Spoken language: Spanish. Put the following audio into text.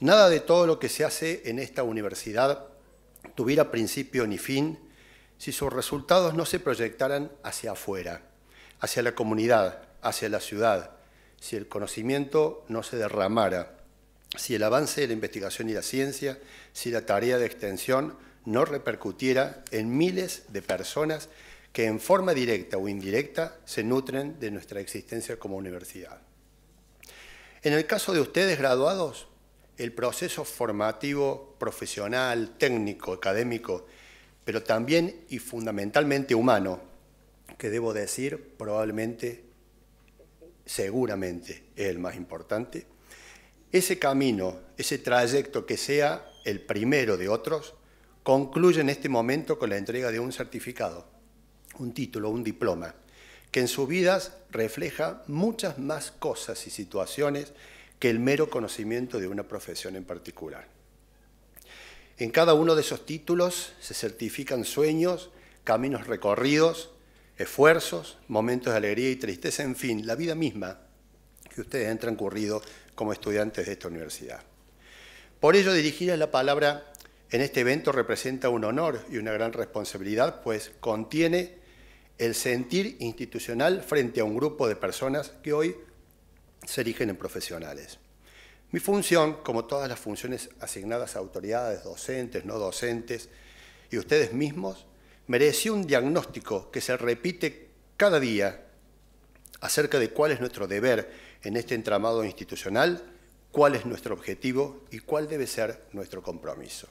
Nada de todo lo que se hace en esta universidad tuviera principio ni fin si sus resultados no se proyectaran hacia afuera, hacia la comunidad, hacia la ciudad, si el conocimiento no se derramara, si el avance de la investigación y la ciencia, si la tarea de extensión no repercutiera en miles de personas que en forma directa o indirecta se nutren de nuestra existencia como universidad. En el caso de ustedes graduados, el proceso formativo, profesional, técnico, académico, pero también y fundamentalmente humano, que debo decir probablemente, seguramente es el más importante, ese camino, ese trayecto que sea el primero de otros, concluye en este momento con la entrega de un certificado, un título, un diploma, que en sus vidas refleja muchas más cosas y situaciones que el mero conocimiento de una profesión en particular. En cada uno de esos títulos se certifican sueños, caminos recorridos, esfuerzos, momentos de alegría y tristeza, en fin, la vida misma que ustedes han transcurrido como estudiantes de esta universidad. Por ello, dirigir la palabra en este evento representa un honor y una gran responsabilidad, pues contiene el sentir institucional frente a un grupo de personas que hoy se erigen en profesionales. Mi función, como todas las funciones asignadas a autoridades, docentes, no docentes y ustedes mismos, mereció un diagnóstico que se repite cada día acerca de cuál es nuestro deber en este entramado institucional, cuál es nuestro objetivo y cuál debe ser nuestro compromiso.